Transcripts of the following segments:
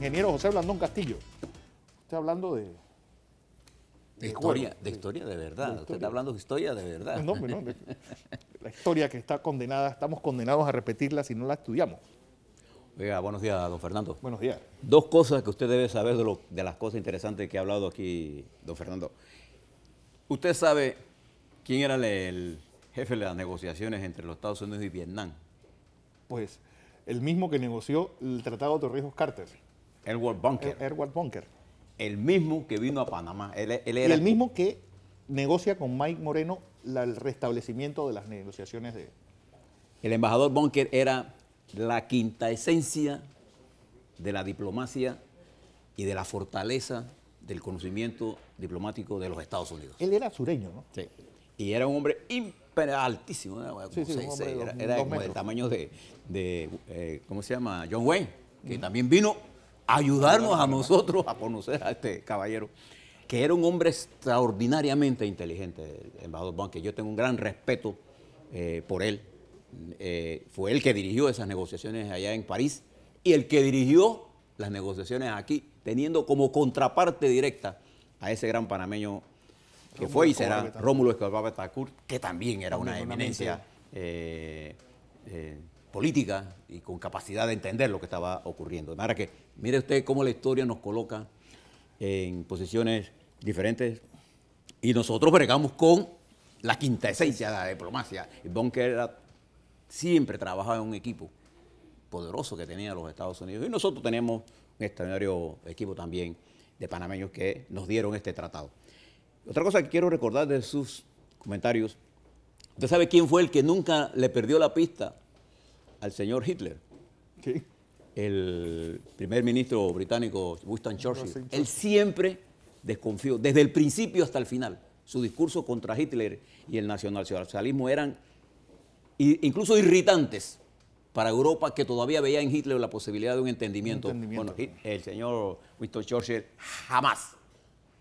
ingeniero José Blandón Castillo. está hablando de... De, historia, de, historia de verdad. Usted está hablando de historia de verdad. No, no, la historia que está condenada, estamos condenados a repetirla si no la estudiamos. Oiga, buenos días, don Fernando. Buenos días. Dos cosas que usted debe saber de, las cosas interesantes que ha hablado aquí, don Fernando. Usted sabe quién era el, jefe de las negociaciones entre los Estados Unidos y Vietnam. Pues el mismo que negoció el Tratado de Torrijos-Carter. Edward Bunker. E-, Bunker. El mismo que vino a Panamá. el mismo que negocia con Mike Moreno el restablecimiento de las negociaciones de... El embajador Bunker era la quinta esencia de la diplomacia y de la fortaleza del conocimiento diplomático de los Estados Unidos. Él era sureño, ¿no? Sí. Y era un hombre altísimo, sí, sí, era, como del tamaño de, eh, ¿cómo se llama? John Wayne, que también vino ayudarnos a nosotros a conocer a este caballero, que era un hombre extraordinariamente inteligente, el embajador que Yo tengo un gran respeto eh, por él. Eh, fue él que dirigió esas negociaciones allá en París y el que dirigió las negociaciones aquí, teniendo como contraparte directa a ese gran panameño que fue y será Rómulo Escobar Betancourt, que también era una, eminencia eh, política y con capacidad de entender lo que estaba ocurriendo. De manera que Mire usted cómo la historia nos coloca en posiciones diferentes y nosotros bregamos con la quinta esencia de la diplomacia. Bunker siempre trabajaba en un equipo poderoso que tenía los Estados Unidos y nosotros tenemos un extraordinario equipo también de panameños que nos dieron este tratado. Otra cosa que quiero recordar de sus comentarios, usted sabe quién fue el que nunca le perdió la pista al señor Hitler el primer ministro británico Winston Churchill, él siempre desconfió, desde el principio hasta el final. Su discurso contra Hitler y el nacionalsocialismo eran incluso irritantes para Europa que todavía veía en Hitler la posibilidad de un entendimiento. Un entendimiento. Bueno, el señor Winston Churchill jamás.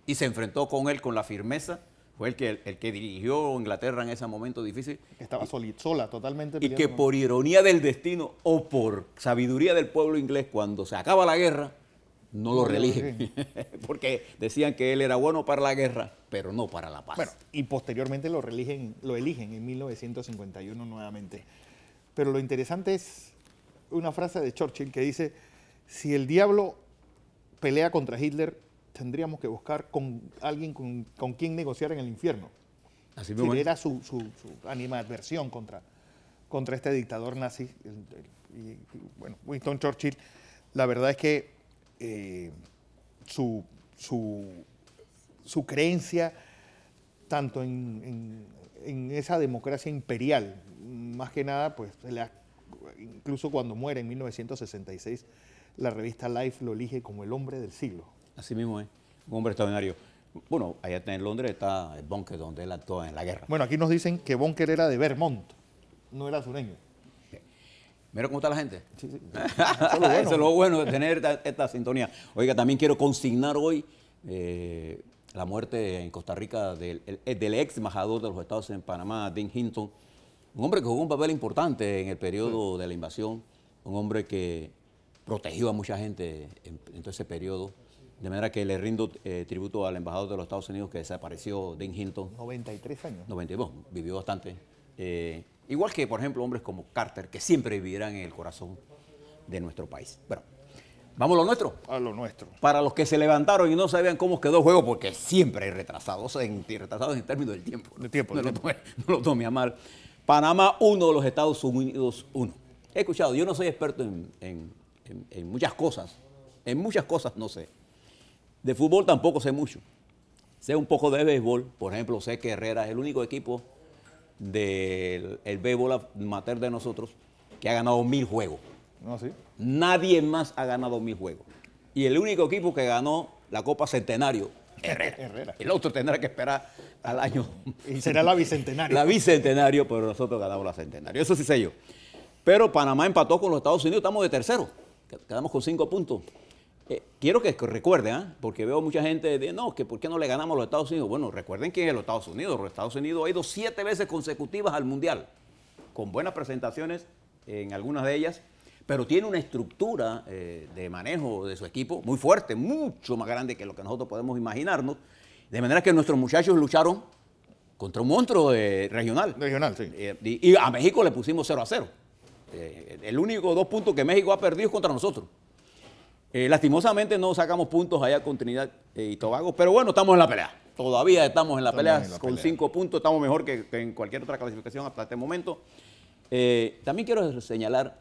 Y se enfrentó con él con la firmeza fue el que, el que dirigió Inglaterra en ese momento difícil. estaba sola, sola totalmente. Y que por ironía del destino o por sabiduría del pueblo inglés, cuando se acaba la guerra, no lo reeligen. Porque decían que él era bueno para la guerra, pero no para la paz. Bueno, y posteriormente lo, religen, lo eligen en 1951 nuevamente. Pero lo interesante es una frase de Churchill que dice, si el diablo pelea contra Hitler, tendríamos que buscar con alguien con, con quien negociar en el infierno. Así era su, su, su, animadversión contra, contra este dictador nazi. bueno, Winston Churchill, la verdad es que eh, su, su, creencia tanto en, en, esa democracia imperial, más que nada, pues incluso cuando muere en 1966, la revista Life lo elige como el hombre del siglo Así mismo es, un hombre extraordinario. Bueno, allá en Londres está el Bunker, donde él actuó en la guerra. Bueno, aquí nos dicen que Bunker era de Vermont, no era sureño. Mira cómo está la gente. Sí, sí. Eso, es lo bueno de tener esta, sintonía. Oiga, también quiero consignar hoy eh, la muerte en Costa Rica del, eh, ex embajador de los Estados en Panamá, Dean Hinton. Un hombre que jugó un papel importante en el periodo de la invasión. Un hombre que protegió a mucha gente en, en todo ese periodo de manera que le rindo eh, tributo al embajador de los Estados Unidos que desapareció, Dean Hilton. 93 años. 92, vivió bastante. Eh, igual que, por ejemplo, hombres como Carter, que siempre vivirán en el corazón de nuestro país. Bueno, vamos a lo nuestro. A lo nuestro. Para los que se levantaron y no sabían cómo quedó el juego, porque siempre hay retrasados en, retrasados en términos del tiempo. no, Lo tome, a mal. Panamá uno de los Estados Unidos uno. He escuchado, yo no soy experto en muchas cosas. En muchas cosas no sé de fútbol tampoco sé mucho. Sé un poco de béisbol. Por ejemplo, sé que Herrera es el único equipo del el béisbol amateur de nosotros que ha ganado mil juegos. ¿No, ah, Nadie más ha ganado mil juegos. Y el único equipo que ganó la Copa Centenario, Herrera. El otro tendrá que esperar al año. Y será la bicentenario. la bicentenario, pero nosotros ganamos la centenario. Eso sí sé yo. Pero Panamá empató con los Estados Unidos, estamos de tercero. Quedamos con cinco puntos. Eh, quiero que recuerden, ¿ah? porque veo mucha gente de no, que por qué no le ganamos a los Estados Unidos. Bueno, recuerden que es los Estados Unidos. Los Estados Unidos ha ido siete veces consecutivas al Mundial, con buenas presentaciones en algunas de ellas, pero tiene una estructura eh, de manejo de su equipo muy fuerte, mucho más grande que lo que nosotros podemos imaginarnos. De manera que nuestros muchachos lucharon contra un monstruo eh, regional. Regional, sí. Y, y, a México le pusimos 0 a 0. el único dos puntos que México ha perdido es contra nosotros. Eh, lastimosamente no sacamos puntos allá con Trinidad eh, y Tobago, pero bueno, estamos en la pelea. Todavía estamos en la pelea con cinco puntos, estamos mejor que, en cualquier otra clasificación hasta este momento. Eh, también quiero señalar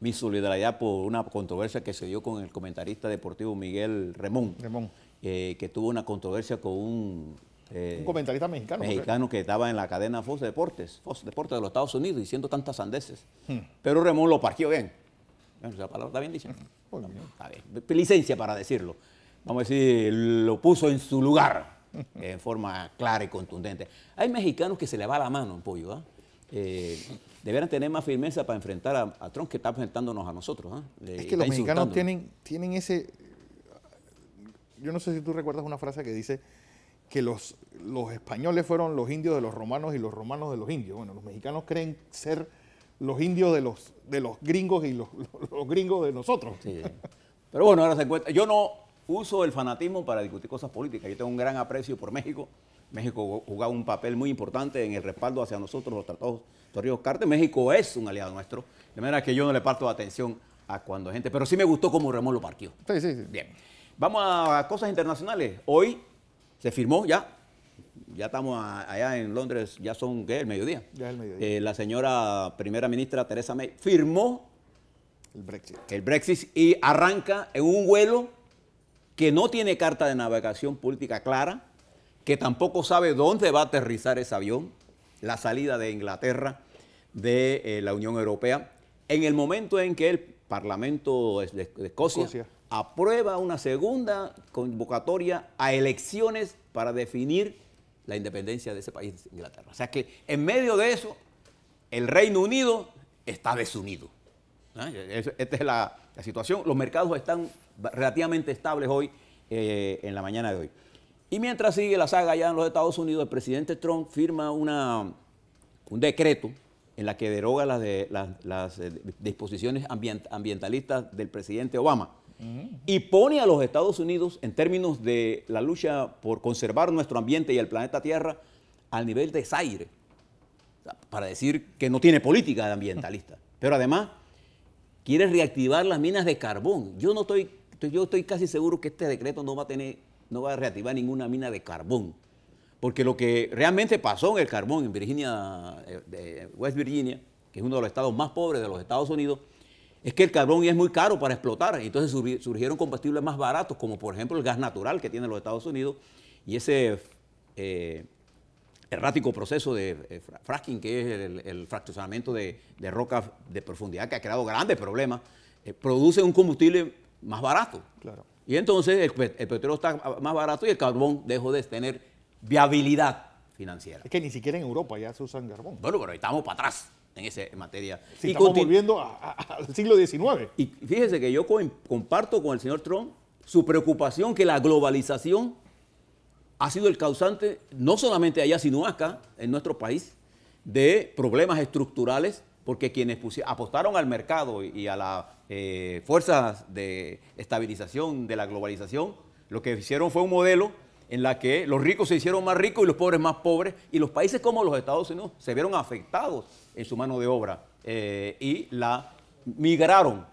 mi solidaridad por una controversia que se dio con el comentarista deportivo Miguel Remón, que tuvo una controversia con un, comentarista mexicano. que estaba en la cadena Fox Deportes, Fox Deportes de los Estados Unidos, diciendo tantas sandeces. Hmm. Pero Remón lo partió bien. ¿Esa palabra está bien Licencia para decirlo. Vamos a decir, lo puso en su lugar en forma clara y contundente. Hay mexicanos que se le va la mano en pollo. ¿ah? Eh, deberán tener más firmeza para enfrentar a, Trump que está enfrentándonos a nosotros. ¿ah? Es que los mexicanos tienen, tienen ese... Yo no sé si tú recuerdas una frase que dice que los, los españoles fueron los indios de los romanos y los romanos de los indios. Bueno, los mexicanos creen ser los indios de los, de los gringos y los, gringos de nosotros. Pero bueno, ahora se encuentra. Yo no uso el fanatismo para discutir cosas políticas. Yo tengo un gran aprecio por México. México jugaba un papel muy importante en el respaldo hacia nosotros, los tratados Torrijos carte México es un aliado nuestro. De manera que yo no le parto atención a cuando gente. Pero sí me gustó cómo Ramón lo partió. Sí, sí, sí. Bien. Vamos a cosas internacionales. Hoy se firmó ya ya estamos allá en Londres, ya son, El mediodía. Eh, la señora primera ministra Teresa May firmó el Brexit. y arranca en un vuelo que no tiene carta de navegación política clara, que tampoco sabe dónde va a aterrizar ese avión, la salida de Inglaterra de eh, la Unión Europea, en el momento en que el Parlamento de, Escocia aprueba una segunda convocatoria a elecciones para definir la independencia de ese país, de Inglaterra. O sea que en medio de eso, el Reino Unido está desunido. Esta es la, situación. Los mercados están relativamente estables hoy, eh, en la mañana de hoy. Y mientras sigue la saga allá en los Estados Unidos, el presidente Trump firma una, un decreto en la que deroga las, eh, disposiciones ambientalistas del presidente Obama y pone a los Estados Unidos, en términos de la lucha por conservar nuestro ambiente y el planeta Tierra, al nivel de Zaire, para decir que no tiene política ambientalista. Pero además, quiere reactivar las minas de carbón. Yo no estoy, yo estoy casi seguro que este decreto no va a tener, no va a reactivar ninguna mina de carbón. Porque lo que realmente pasó en el carbón en Virginia, eh, West Virginia, que es uno de los estados más pobres de los Estados Unidos, es que el carbón es muy caro para explotar. Entonces surgieron combustibles más baratos, como por ejemplo el gas natural que tienen los Estados Unidos y ese eh, errático proceso de eh, fracking, que es el, fraccionamiento de, rocas de profundidad que ha creado grandes problemas, eh, produce un combustible más barato. Claro. Y entonces el, petróleo está más barato y el carbón dejó de tener viabilidad financiera. Es que ni siquiera en Europa ya se usan carbón. Bueno, pero estamos para atrás en esa materia. Si estamos volviendo al siglo XIX. Y fíjese que yo comparto con el señor Trump su preocupación que la globalización ha sido el causante, no solamente allá, sino acá, en nuestro país, de problemas estructurales, porque quienes apostaron al mercado y a las eh, fuerzas de estabilización de la globalización, lo que hicieron fue un modelo en la que los ricos se hicieron más ricos y los pobres más pobres, y los países como los Estados Unidos se vieron afectados en su mano de obra eh, y la migraron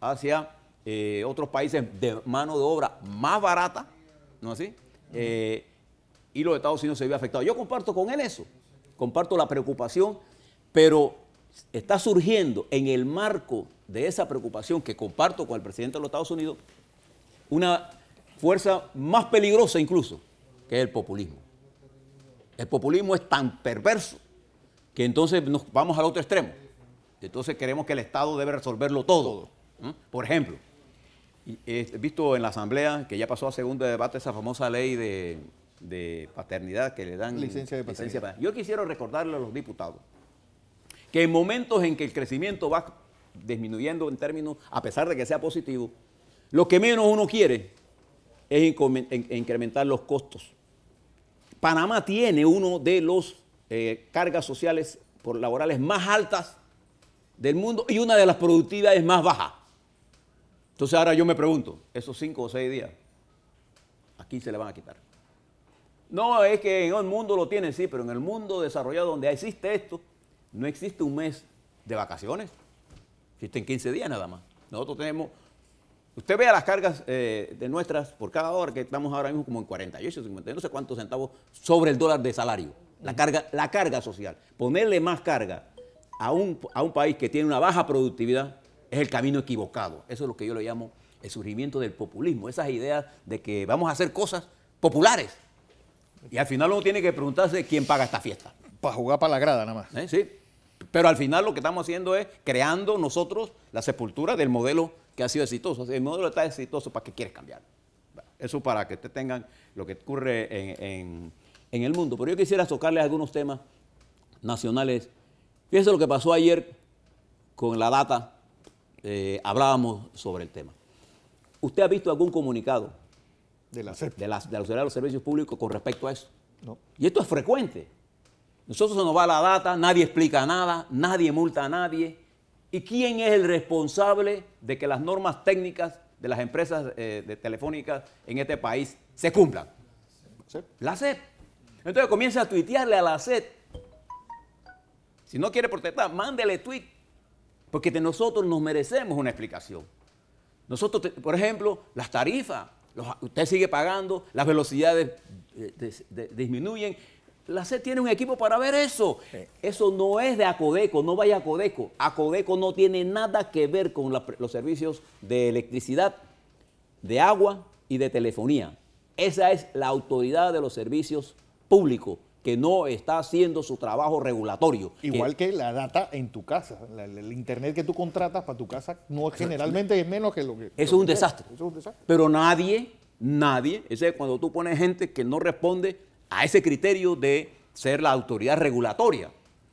hacia eh, otros países de mano de obra más barata, ¿no es así? Eh, y los Estados Unidos se vio afectado. Yo comparto con él eso, comparto la preocupación, pero está surgiendo en el marco de esa preocupación que comparto con el presidente de los Estados Unidos una fuerza más peligrosa incluso, que es el populismo. El populismo es tan perverso que entonces nos vamos al otro extremo. Entonces queremos que el Estado debe resolverlo todo. Por ejemplo, eh, he visto en la Asamblea que ya pasó a segundo debate esa famosa ley de, paternidad que le dan licencia de paternidad. Yo quisiera recordarle a los diputados que en momentos en que el crecimiento va disminuyendo en términos, a pesar de que sea positivo, lo que menos uno quiere es incrementar los costos. Panamá tiene uno de los eh, cargas sociales por laborales más altas del mundo y una de las productividades más bajas. Entonces ahora yo me pregunto, esos cinco o seis días, ¿a quién se le van a quitar? No, es que en el mundo lo tienen, sí, pero en el mundo desarrollado donde existe esto, no existe un mes de vacaciones. Existen 15 días nada más. Nosotros tenemos, usted vea las cargas eh, de nuestras por cada hora que estamos ahora mismo como en 48, 50, no sé cuántos centavos sobre el dólar de salario la carga, la carga social. Ponerle más carga a un, país que tiene una baja productividad es el camino equivocado. Eso es lo que yo le llamo el surgimiento del populismo, esas ideas de que vamos a hacer cosas populares. Y al final uno tiene que preguntarse quién paga esta fiesta. Para jugar para la grada nada más. Eh, sí. Pero al final lo que estamos haciendo es creando nosotros la sepultura del modelo que ha sido exitoso. El modelo está exitoso, ¿para qué quieres cambiar? Eso para que te tengan lo que ocurre en en el mundo. Pero yo quisiera tocarles algunos temas nacionales. Fíjense lo que pasó ayer con la data. Eh, hablábamos sobre el tema. ¿Usted ha visto algún comunicado de la, CEP. E. de la, de los Servicios Públicos con respecto a eso? No. Y esto es frecuente. Nosotros se nos va la data, nadie explica nada, nadie multa a nadie. ¿Y quién es el responsable de que las normas técnicas de las empresas eh, de telefónicas en este país se cumplan? E. La CEP. La e. CEP. Entonces comienza a tuitearle a la SED. Si no quiere protestar, mándele tweet. Porque nosotros nos merecemos una explicación. Nosotros, por ejemplo, las tarifas, usted sigue pagando, las velocidades eh, disminuyen. La SED tiene un equipo para ver eso. Eso no es de Acodeco, no vaya a Acodeco. Acodeco no tiene nada que ver con los servicios de electricidad, de agua y de telefonía. Esa es la autoridad de los servicios público que no está haciendo su trabajo regulatorio. Igual que, la data en tu casa, el internet que tú contratas para tu casa no generalmente es menos que lo que... Eso, es, un desastre. Pero nadie, nadie, ese es cuando tú pones gente que no responde a ese criterio de ser la autoridad regulatoria.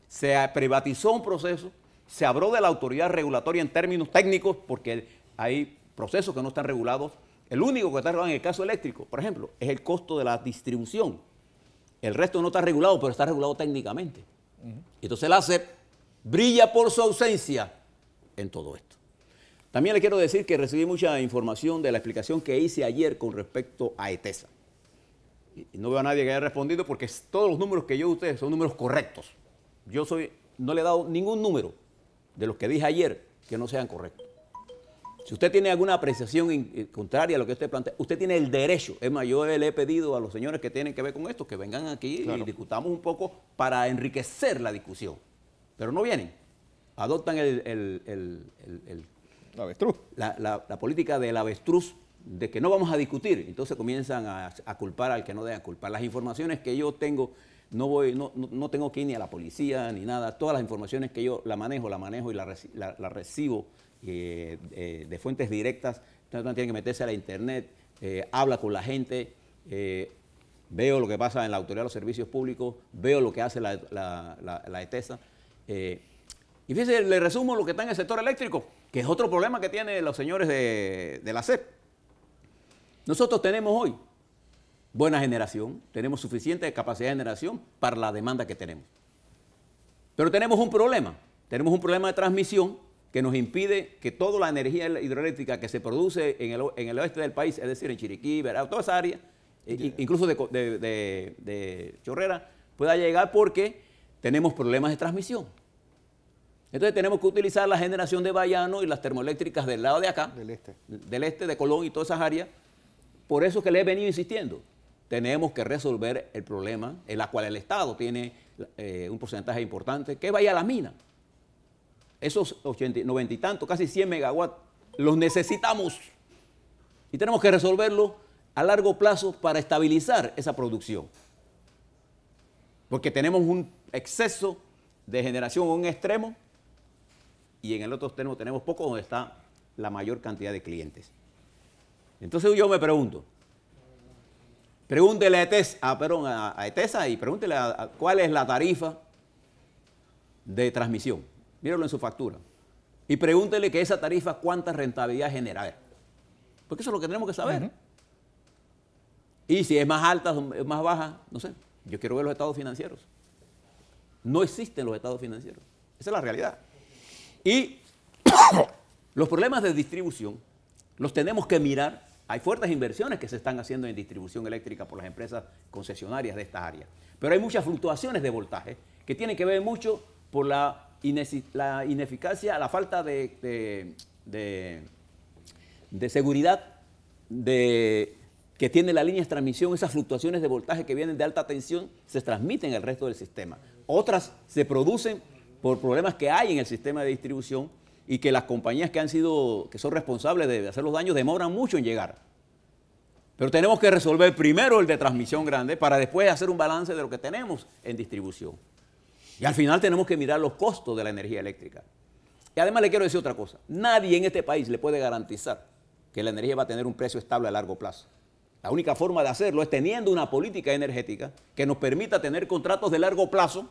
Se privatizó un proceso, se habló de la autoridad regulatoria en términos técnicos porque hay procesos que no están regulados. El único que está regulado en el caso eléctrico, por ejemplo, es el costo de la distribución el resto no está regulado, pero está regulado técnicamente. Y Entonces la ACEP brilla por su ausencia en todo esto. También le quiero decir que recibí mucha información de la explicación que hice ayer con respecto a ETESA. Y no veo a nadie que haya respondido porque todos los números que yo ustedes son números correctos. Yo soy, no le he dado ningún número de los que dije ayer que no sean correctos. Si usted tiene alguna apreciación eh, contraria a lo que usted plantea, usted tiene el derecho. Es más, yo le he pedido a los señores que tienen que ver con esto que vengan aquí y discutamos un poco para enriquecer la discusión. Pero no vienen. Adoptan el, la, política del avestruz de que no vamos a discutir. Entonces comienzan a, culpar al que no deja culpar. Las informaciones que yo tengo no tengo que ni a la policía ni nada. Todas las informaciones que yo la manejo, la manejo y las recibo eh, eh, de fuentes directas, entonces no tienen que meterse a la internet, eh, habla con la gente, veo lo que pasa en la Autoridad de los Servicios Públicos, veo lo que hace la, la, ETESA. E e y fíjense, le resumo lo que está en el sector eléctrico, que es otro problema que tienen los señores de, de la SEP Nosotros tenemos hoy buena generación, tenemos suficiente capacidad de generación para la demanda que tenemos. Pero tenemos un problema, tenemos un problema de transmisión que nos impide que toda la energía hidroeléctrica que se produce en el, en el oeste del país, es decir, en Chiriquí, Veracruz, toda esa área, eh, incluso de, Chorrera, pueda llegar porque tenemos problemas de transmisión. Entonces tenemos que utilizar la generación de Bayano y las termoeléctricas del lado de acá, del este, del este de Colón y todas esas áreas. Por eso es que le he venido insistiendo. Tenemos que resolver el problema en la cual el Estado tiene eh, un porcentaje importante, que vaya a la mina esos 80, 90 y tanto, casi 100 megawatts, los necesitamos. Y tenemos que resolverlo a largo plazo para estabilizar esa producción. Porque tenemos un exceso de generación en un extremo y en el otro extremo tenemos poco donde está la mayor cantidad de clientes. Entonces yo me pregunto, pregúntele a ETESA, ah, e e y pregúntele cuál es la tarifa de transmisión míralo en su factura, y pregúntele que esa tarifa cuánta rentabilidad genera. Porque eso es lo que tenemos que saber. Y si es más alta o más baja, no sé. Yo quiero ver los estados financieros. No existen los estados financieros. Esa es la realidad. Y los problemas de distribución los tenemos que mirar. Hay fuertes inversiones que se están haciendo en distribución eléctrica por las empresas concesionarias de esta área. Pero hay muchas fluctuaciones de voltaje que tienen que ver mucho por la la ineficacia, la falta de, seguridad que tiene la línea de transmisión, esas fluctuaciones de voltaje que vienen de alta tensión, se transmiten al resto del sistema. Otras se producen por problemas que hay en el sistema de distribución y que las compañías que han sido, que son responsables de hacer los daños, demoran mucho en llegar. Pero tenemos que resolver primero el de transmisión grande para después hacer un balance de lo que tenemos en distribución. Y al final tenemos que mirar los costos de la energía eléctrica. Y además le quiero decir otra cosa, nadie en este país le puede garantizar que la energía va a tener un precio estable a largo plazo. La única forma de hacerlo es teniendo una política energética que nos permita tener contratos de largo plazo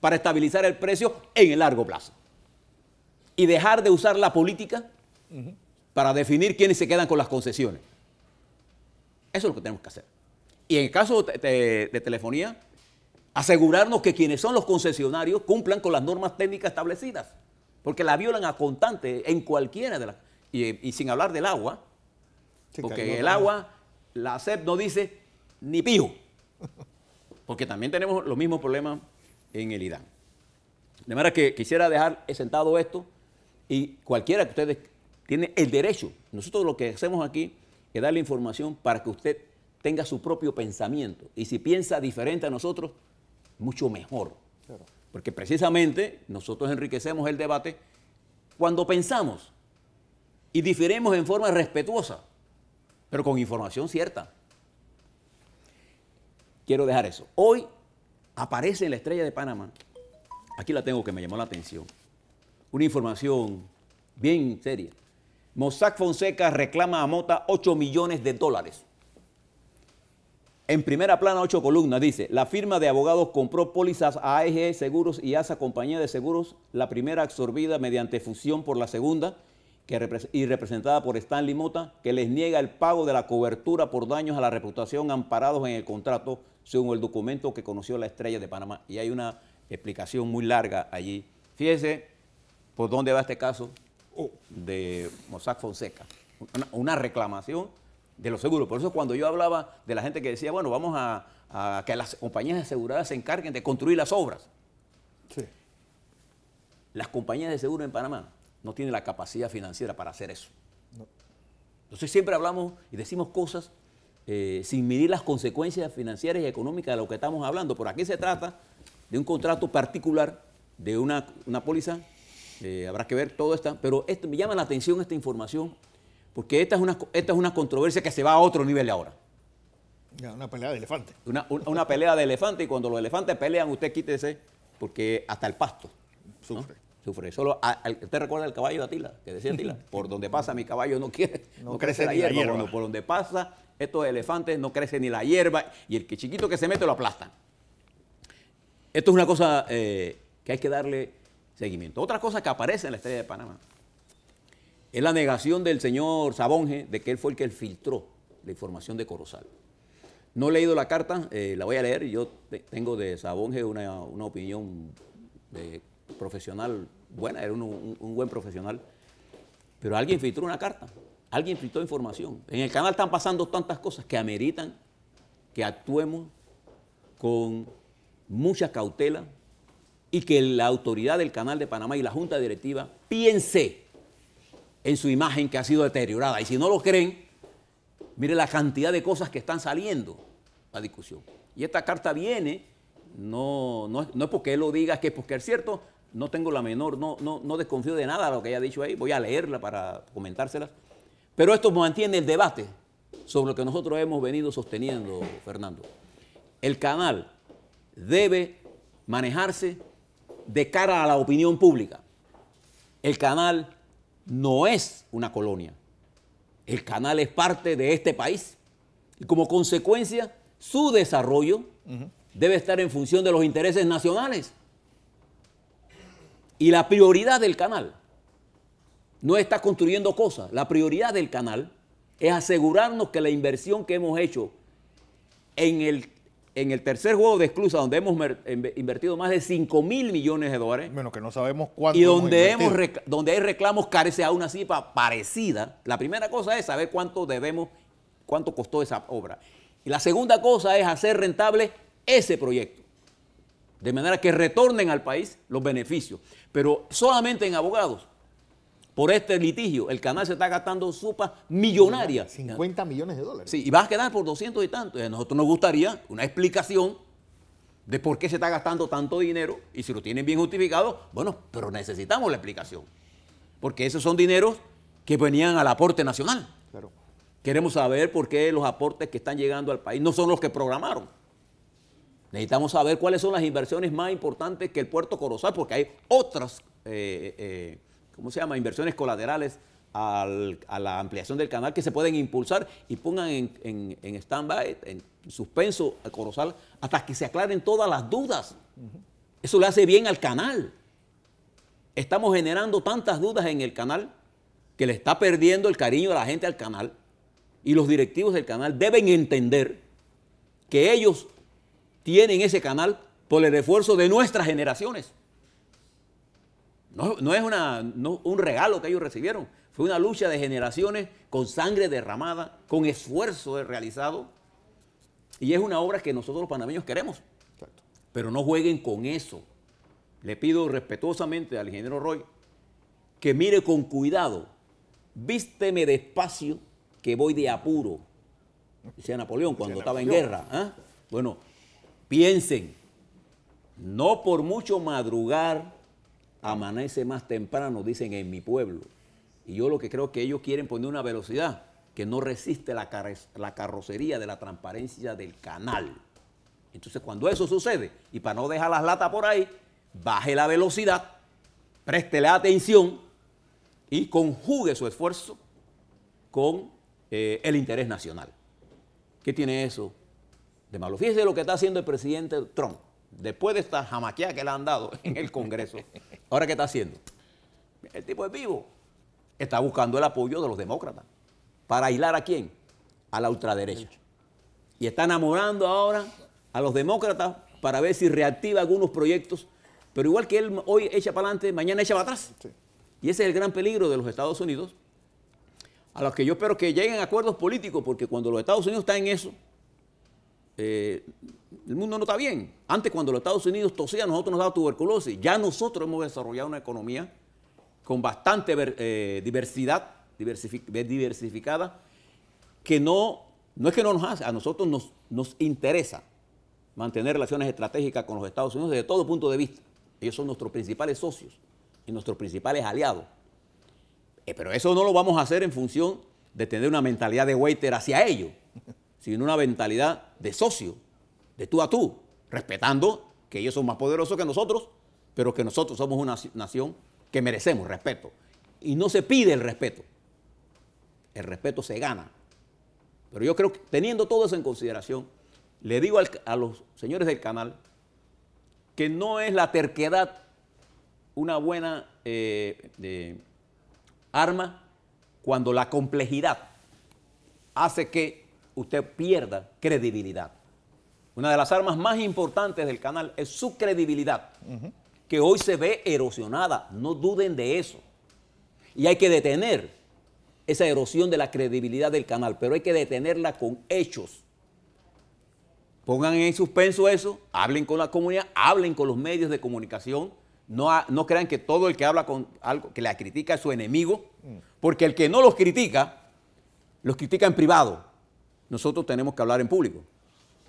para estabilizar el precio en el largo plazo. Y dejar de usar la política para definir quiénes se quedan con las concesiones. Eso es lo que tenemos que hacer. Y en el caso de telefonía, asegurarnos que quienes son los concesionarios cumplan con las normas técnicas establecidas, porque la violan a constante en cualquiera de las... Y, sin hablar del agua, porque el agua, la SEP no dice ni pijo porque también tenemos los mismos problemas en el IDAN. De manera que quisiera dejar sentado esto y cualquiera que ustedes tiene el derecho, nosotros lo que hacemos aquí es darle información para que usted tenga su propio pensamiento y si piensa diferente a nosotros, mucho mejor. Porque precisamente nosotros enriquecemos el debate cuando pensamos y difiremos en forma respetuosa, pero con información cierta. Quiero dejar eso. Hoy aparece en la estrella de Panamá, aquí la tengo que me llamó la atención, una información bien seria. Mossack Fonseca reclama a Mota 8 millones de dólares. En primera plana, ocho columnas, dice, la firma de abogados compró pólizas a AEG Seguros y esa Compañía de Seguros, la primera absorbida mediante fusión por la segunda que y representada por Stanley Mota, que les niega el pago de la cobertura por daños a la reputación amparados en el contrato, según el documento que conoció la estrella de Panamá. Y hay una explicación muy larga allí. Fíjese por dónde va este caso oh. de Mossack Fonseca. una reclamación de los seguros. Por eso cuando yo hablaba de la gente que decía, bueno, vamos a, que las compañías aseguradas se encarguen de construir las obras. Sí. Las compañías de seguro en Panamá no tienen la capacidad financiera para hacer eso. No. Entonces siempre hablamos y decimos cosas eh, sin medir las consecuencias financieras y económicas de lo que estamos hablando. Por aquí se trata de un contrato particular, de una, póliza, eh, habrá que ver todo esto, pero me llama la atención esta información porque esta es una, esta es una controversia que se va a otro nivel ahora. Una pelea de elefante. Una, pelea de elefante y cuando los elefantes pelean, usted quítese, porque hasta el pasto. Sufre. Sufre. Solo ¿Usted recuerda el caballo de Atila? Que decía Atila, por donde pasa mi caballo no quiere, no, crece, la, hierba. por donde pasa estos elefantes no crece ni la hierba y el que chiquito que se mete lo aplastan. Esto es una cosa eh, que hay que darle seguimiento. Otra cosa que aparece en la historia de Panamá es la negación del señor Sabonge de que él fue el que filtró la información de Corozal. No he leído la carta, eh, la voy a leer. Yo tengo de Sabonge una, opinión eh, profesional buena, era un, un, buen profesional. Pero alguien filtró una carta, alguien filtró información. En el canal están pasando tantas cosas que ameritan que actuemos con mucha cautela y que la autoridad del canal de Panamá y la Junta Directiva piense en su imagen que ha sido deteriorada. Y si no lo creen, mire la cantidad de cosas que están saliendo a discusión. Y esta carta viene, no, no, es porque él lo diga, es que porque es cierto, no tengo la menor, no, no, no desconfío de nada de lo que haya dicho ahí, voy a leerla para comentárselas. Pero esto mantiene el debate sobre lo que nosotros hemos venido sosteniendo, Fernando. El canal debe manejarse de cara a la opinión pública. El canal no es una colonia. El canal es parte de este país y como consecuencia su desarrollo debe estar en función de los intereses nacionales. Y la prioridad del canal no está construyendo cosas, la prioridad del canal es asegurarnos que la inversión que hemos hecho en el en el tercer juego de exclusa, donde hemos invertido más de 5 mil millones de dólares. Bueno, que no sabemos cuánto. Y donde, donde hay reclamos carece a una cifra parecida. La primera cosa es saber cuánto debemos, cuánto costó esa obra. Y la segunda cosa es hacer rentable ese proyecto. De manera que retornen al país los beneficios. Pero solamente en abogados por este litigio. El canal se está gastando supa millonaria. 50 millones de dólares. Sí, y vas a quedar por 200 y tanto. A eh, nosotros nos gustaría una explicación de por qué se está gastando tanto dinero y si lo tienen bien justificado, bueno, pero necesitamos la explicación. Porque esos son dineros que venían al aporte nacional. Queremos saber por qué los aportes que están llegando al país no son los que programaron. Necesitamos saber cuáles son las inversiones más importantes que el puerto Corozal, porque hay otras eh, eh, ¿cómo se llama?, inversiones colaterales a la ampliación del canal que se pueden impulsar y pongan en, en stand-by, en suspenso a Corozal, hasta que se aclaren todas las dudas. Eso le hace bien al canal. Estamos generando tantas dudas en el canal que le está perdiendo el cariño a la gente al canal y los directivos del canal deben entender que ellos tienen ese canal por el refuerzo de nuestras generaciones. No, es un regalo que ellos recibieron, fue una lucha de generaciones con sangre derramada, con esfuerzo realizado. Y es una obra que nosotros los panameños queremos. Pero no jueguen con eso. Le pido respetuosamente al ingeniero Roy que mire con cuidado, vísteme despacio, que voy de apuro. Dice Napoleón cuando estaba en guerra. ¿ah? Bueno, piensen, no por mucho madrugar amanece más temprano, dicen en mi pueblo. Y yo lo que creo que ellos quieren poner una velocidad que no resiste la, carrocería de la transparencia del canal. Entonces, cuando eso sucede, y para no dejar las latas por ahí, baje la velocidad, préstele atención y conjugue su esfuerzo con eh, el interés nacional. ¿Qué tiene eso de malo? Fíjese lo que está haciendo el presidente Trump después de esta jamaquea que le han dado en el Congreso, ¿ahora qué está haciendo? El tipo es vivo. Está buscando el apoyo de los demócratas. ¿Para aislar a quién? A la ultraderecha. Y está enamorando ahora a los demócratas para ver si reactiva algunos proyectos. Pero igual que él hoy echa para adelante, mañana echa para atrás. Y ese es el gran peligro de los Estados Unidos, a los que yo espero que lleguen acuerdos políticos, porque cuando los Estados Unidos están en eso, eh, el mundo no está bien. Antes cuando los Estados Unidos tosían nosotros nos daba tuberculosis. Ya nosotros hemos desarrollado una economía con bastante eh, diversidad, diversificada, que no, no es que no nos hace, a nosotros nos, nos interesa mantener relaciones estratégicas con los Estados Unidos desde todo punto de vista. Ellos son nuestros principales socios y nuestros principales aliados. Eh, pero eso no lo vamos a hacer en función de tener una mentalidad de waiter hacia ellos sino una mentalidad de socio, de tú a tú, respetando que ellos son más poderosos que nosotros, pero que nosotros somos una nación que merecemos respeto. Y no se pide el respeto, el respeto se gana. Pero yo creo que teniendo todo eso en consideración, le digo a los señores del canal que no es la terquedad una buena eh, eh, arma cuando la complejidad hace que usted pierda credibilidad. Una de las armas más importantes del canal es su credibilidad, que hoy se ve erosionada, no duden de eso. Y hay que detener esa erosión de la credibilidad del canal, pero hay que detenerla con hechos. Pongan en suspenso eso, hablen con la comunidad, hablen con los medios de comunicación, no, no crean que todo el que habla con algo que la critica es su enemigo, mm. porque el que no los critica, los critica en privado, nosotros tenemos que hablar en público.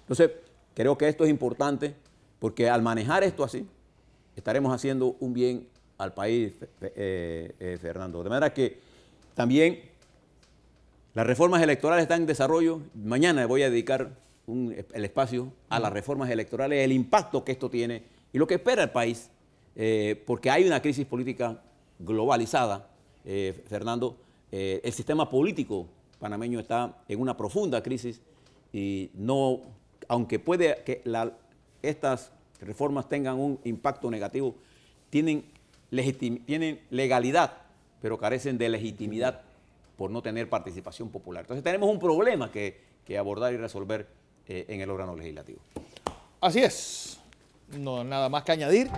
Entonces, creo que esto es importante porque al manejar esto así, estaremos haciendo un bien al país, eh, eh, Fernando. De manera que también las reformas electorales están en desarrollo. Mañana voy a dedicar el espacio a las reformas electorales, el impacto que esto tiene y lo que espera el país, eh, porque hay una crisis política globalizada, Fernando. el sistema político panameño está en una profunda crisis y no, aunque puede que estas reformas tengan un impacto negativo, tienen, tienen legalidad, pero carecen de legitimidad por no tener participación popular. Entonces tenemos un problema que, abordar y resolver eh, en el órgano legislativo. Así es. No, nada más que añadir.